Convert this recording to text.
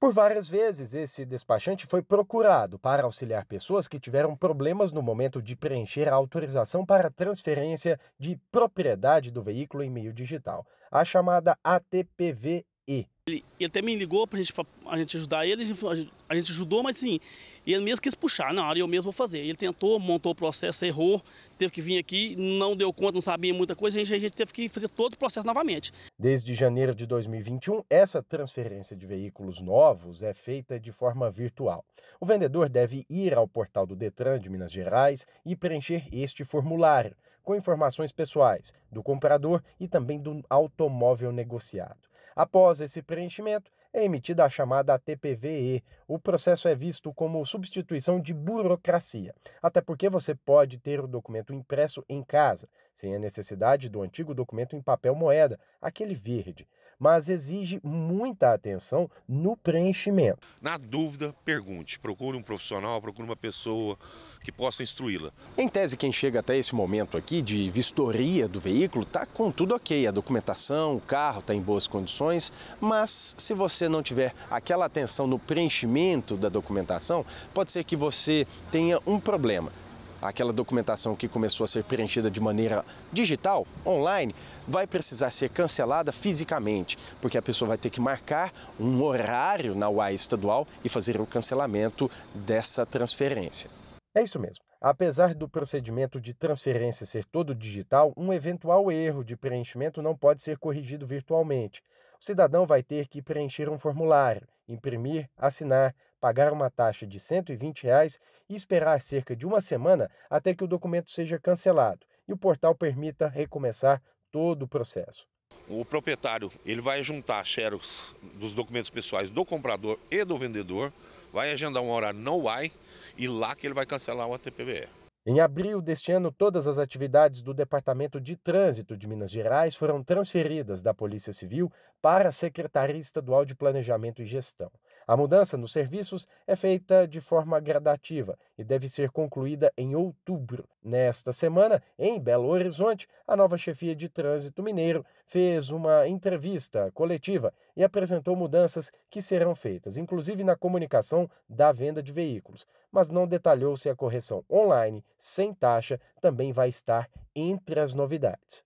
Por várias vezes, esse despachante foi procurado para auxiliar pessoas que tiveram problemas no momento de preencher a autorização para transferência de propriedade do veículo em meio digital, a chamada ATPV e. Ele, ele até me ligou pra gente, a gente ajudar ele, a gente, a gente ajudou, mas sim, ele mesmo quis puxar, na hora eu mesmo vou fazer. Ele tentou, montou o processo, errou, teve que vir aqui, não deu conta, não sabia muita coisa, a gente, a gente teve que fazer todo o processo novamente. Desde janeiro de 2021, essa transferência de veículos novos é feita de forma virtual. O vendedor deve ir ao portal do Detran de Minas Gerais e preencher este formulário, com informações pessoais do comprador e também do automóvel negociado. Após esse preenchimento, é emitida a chamada TPVE. O processo é visto como substituição de burocracia, até porque você pode ter o documento impresso em casa, sem a necessidade do antigo documento em papel moeda, aquele verde, mas exige muita atenção no preenchimento. Na dúvida, pergunte, procure um profissional, procure uma pessoa que possa instruí-la. Em tese, quem chega até esse momento aqui de vistoria do veículo está com tudo ok, a documentação, o carro está em boas condições, mas se você você não tiver aquela atenção no preenchimento da documentação, pode ser que você tenha um problema. Aquela documentação que começou a ser preenchida de maneira digital, online, vai precisar ser cancelada fisicamente, porque a pessoa vai ter que marcar um horário na UAI estadual e fazer o cancelamento dessa transferência. É isso mesmo. Apesar do procedimento de transferência ser todo digital, um eventual erro de preenchimento não pode ser corrigido virtualmente o cidadão vai ter que preencher um formulário, imprimir, assinar, pagar uma taxa de R$ 120 reais e esperar cerca de uma semana até que o documento seja cancelado e o portal permita recomeçar todo o processo. O proprietário ele vai juntar xerox dos documentos pessoais do comprador e do vendedor, vai agendar um horário no UAI e lá que ele vai cancelar o ATPBE. Em abril deste ano, todas as atividades do Departamento de Trânsito de Minas Gerais foram transferidas da Polícia Civil para a Secretaria Estadual de Planejamento e Gestão. A mudança nos serviços é feita de forma gradativa e deve ser concluída em outubro. Nesta semana, em Belo Horizonte, a nova chefia de trânsito mineiro fez uma entrevista coletiva e apresentou mudanças que serão feitas, inclusive na comunicação da venda de veículos, mas não detalhou se a correção online, sem taxa, também vai estar entre as novidades.